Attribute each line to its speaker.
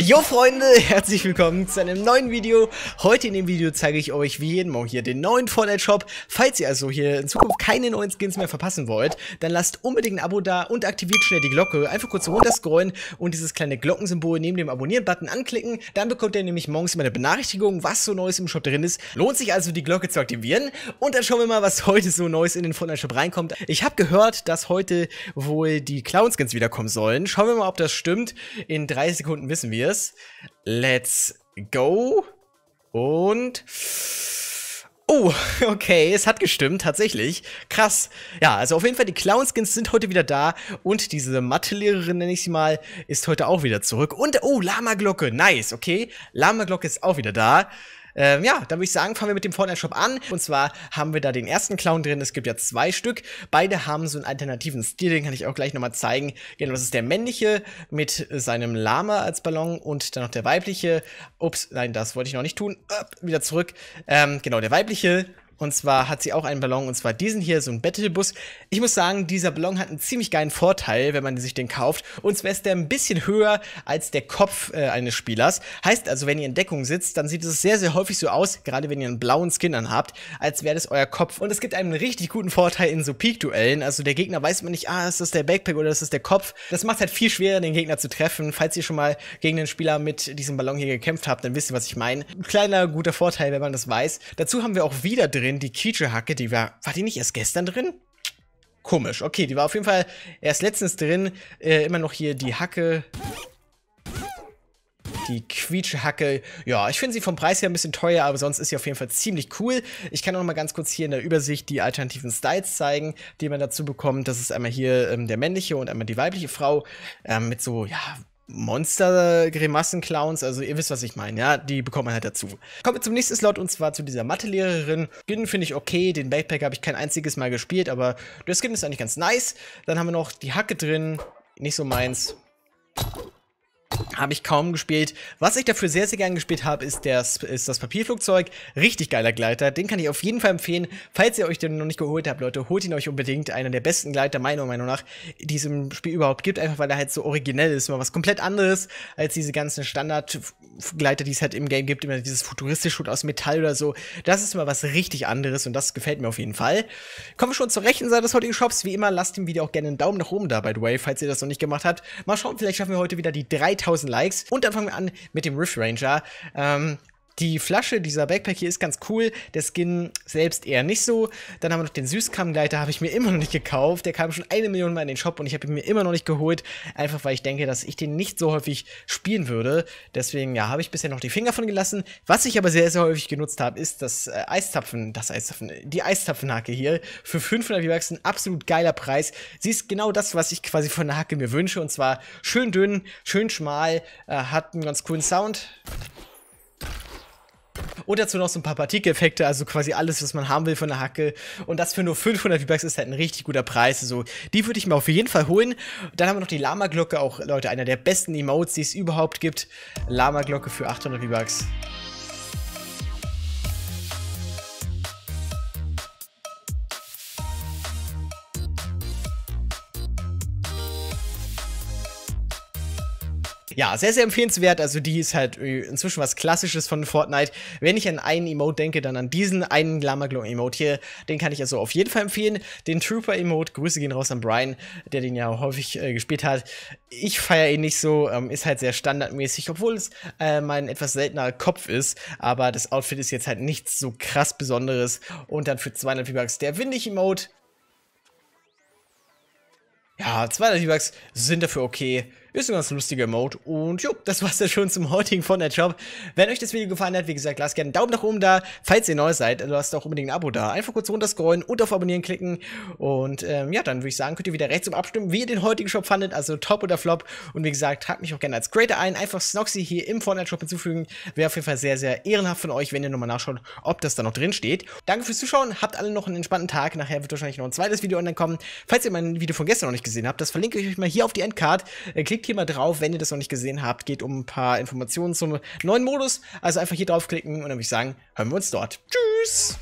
Speaker 1: Jo Freunde, herzlich willkommen zu einem neuen Video. Heute in dem Video zeige ich euch wie jeden Morgen hier den neuen Fortnite Shop. Falls ihr also hier in Zukunft keine neuen Skins mehr verpassen wollt, dann lasst unbedingt ein Abo da und aktiviert schnell die Glocke. Einfach kurz runterscrollen und dieses kleine Glockensymbol neben dem Abonnieren-Button anklicken. Dann bekommt ihr nämlich morgens immer eine Benachrichtigung, was so Neues im Shop drin ist. Lohnt sich also die Glocke zu aktivieren. Und dann schauen wir mal, was heute so Neues in den Fortnite Shop reinkommt. Ich habe gehört, dass heute wohl die Clown-Skins wiederkommen sollen. Schauen wir mal, ob das stimmt. In drei Sekunden wissen wir wir's. Let's go. Und... Oh, okay, es hat gestimmt, tatsächlich. Krass. Ja, also auf jeden Fall, die Clown-Skins sind heute wieder da und diese Mathelehrerin, nenne ich sie mal, ist heute auch wieder zurück. Und, oh, Lama-Glocke, nice, okay. Lama-Glocke ist auch wieder da. Ähm, ja, dann würde ich sagen, fangen wir mit dem Fortnite-Shop an. Und zwar haben wir da den ersten Clown drin. Es gibt ja zwei Stück. Beide haben so einen alternativen Stil, den kann ich auch gleich nochmal zeigen. Genau, das ist der männliche mit seinem Lama als Ballon und dann noch der weibliche. Ups, nein, das wollte ich noch nicht tun. Öp, wieder zurück. Ähm, genau, der weibliche und zwar hat sie auch einen Ballon, und zwar diesen hier, so ein Battlebus. Ich muss sagen, dieser Ballon hat einen ziemlich geilen Vorteil, wenn man sich den kauft. Und zwar ist der ein bisschen höher als der Kopf äh, eines Spielers. Heißt also, wenn ihr in Deckung sitzt, dann sieht es sehr, sehr häufig so aus, gerade wenn ihr einen blauen Skin anhabt, als wäre das euer Kopf. Und es gibt einen richtig guten Vorteil in so Peak-Duellen. Also der Gegner weiß man nicht, ah, ist das der Backpack oder ist das der Kopf. Das macht halt viel schwerer, den Gegner zu treffen. Falls ihr schon mal gegen den Spieler mit diesem Ballon hier gekämpft habt, dann wisst ihr, was ich meine. Ein kleiner guter Vorteil, wenn man das weiß. Dazu haben wir auch wieder drin drin. Die Quietschehacke, die war, war die nicht erst gestern drin? Komisch. Okay, die war auf jeden Fall erst letztens drin. Äh, immer noch hier die Hacke. Die Quietschehacke. Ja, ich finde sie vom Preis her ein bisschen teuer, aber sonst ist sie auf jeden Fall ziemlich cool. Ich kann auch noch mal ganz kurz hier in der Übersicht die alternativen Styles zeigen, die man dazu bekommt. Das ist einmal hier ähm, der männliche und einmal die weibliche Frau ähm, mit so, ja, Monster-Grimassen-Clowns, also ihr wisst, was ich meine, ja, die bekommt man halt dazu. Kommen wir zum nächsten Slot und zwar zu dieser Mathelehrerin. Skin finde ich okay, den Backpack habe ich kein einziges Mal gespielt, aber der Skin ist eigentlich ganz nice. Dann haben wir noch die Hacke drin, nicht so meins habe ich kaum gespielt. Was ich dafür sehr, sehr gern gespielt habe, ist, ist das Papierflugzeug. Richtig geiler Gleiter. Den kann ich auf jeden Fall empfehlen. Falls ihr euch den noch nicht geholt habt, Leute, holt ihn euch unbedingt. Einer der besten Gleiter, meiner Meinung nach, in diesem Spiel überhaupt gibt. Einfach, weil er halt so originell ist. Mal was komplett anderes als diese ganzen Standard Gleiter, die es halt im Game gibt, immer dieses futuristische Shoot aus Metall oder so. Das ist immer was richtig anderes und das gefällt mir auf jeden Fall. Kommen wir schon zur rechten Seite des heutigen Shops. Wie immer, lasst dem Video auch gerne einen Daumen nach oben da, by the way, falls ihr das noch nicht gemacht habt. Mal schauen, vielleicht schaffen wir heute wieder die 3000 Likes. Und dann fangen wir an mit dem Rift Ranger. Ähm, die Flasche dieser Backpack hier ist ganz cool, der Skin selbst eher nicht so. Dann haben wir noch den Süßkramgleiter, habe ich mir immer noch nicht gekauft. Der kam schon eine Million Mal in den Shop und ich habe ihn mir immer noch nicht geholt. Einfach weil ich denke, dass ich den nicht so häufig spielen würde. Deswegen, ja, habe ich bisher noch die Finger von gelassen. Was ich aber sehr, sehr häufig genutzt habe, ist das äh, Eistapfen, das Eistapfen, die Eiszapfenhake hier. Für 500 V-Bucks ein absolut geiler Preis. Sie ist genau das, was ich quasi von der Hake mir wünsche. Und zwar schön dünn, schön schmal, äh, hat einen ganz coolen Sound. Und dazu noch so ein paar Partikeleffekte, also quasi alles, was man haben will von der Hacke. Und das für nur 500 V-Bucks ist halt ein richtig guter Preis. Also die würde ich mir auf jeden Fall holen. Dann haben wir noch die Lama-Glocke, auch Leute, einer der besten Emotes, die es überhaupt gibt. Lama-Glocke für 800 V-Bucks. ja, sehr, sehr empfehlenswert. Also die ist halt äh, inzwischen was Klassisches von Fortnite. Wenn ich an einen Emote denke, dann an diesen einen Lamaglow-Emote hier. Den kann ich also auf jeden Fall empfehlen. Den Trooper-Emote, Grüße gehen raus an Brian, der den ja häufig äh, gespielt hat. Ich feiere ihn nicht so, ähm, ist halt sehr standardmäßig, obwohl es äh, mein etwas seltener Kopf ist. Aber das Outfit ist jetzt halt nichts so krass Besonderes. Und dann für 200 V-Bucks der Windig-Emote. Ja, 200 V-Bucks sind dafür okay ist ein ganz lustiger Mode. Und jo, das war's ja schon zum heutigen von der Job. Wenn euch das Video gefallen hat, wie gesagt, lasst gerne einen Daumen nach oben da. Falls ihr neu seid, lasst auch unbedingt ein Abo da. Einfach kurz runterscrollen und auf Abonnieren klicken. Und ähm, ja, dann würde ich sagen, könnt ihr wieder rechts um abstimmen, wie ihr den heutigen Shop fandet. Also top oder flop. Und wie gesagt, tragt mich auch gerne als Creator ein. Einfach Snoxy hier im Fortnite Shop hinzufügen. Wäre auf jeden Fall sehr, sehr ehrenhaft von euch, wenn ihr nochmal nachschaut, ob das da noch drin steht. Danke fürs Zuschauen. Habt alle noch einen entspannten Tag. Nachher wird wahrscheinlich noch ein zweites Video online kommen. Falls ihr mein Video von gestern noch nicht gesehen habt, das verlinke ich euch mal hier auf die Endcard. Äh, klickt Klickt hier mal drauf, wenn ihr das noch nicht gesehen habt. Geht um ein paar Informationen zum neuen Modus. Also einfach hier draufklicken und dann würde ich sagen, hören wir uns dort. Tschüss!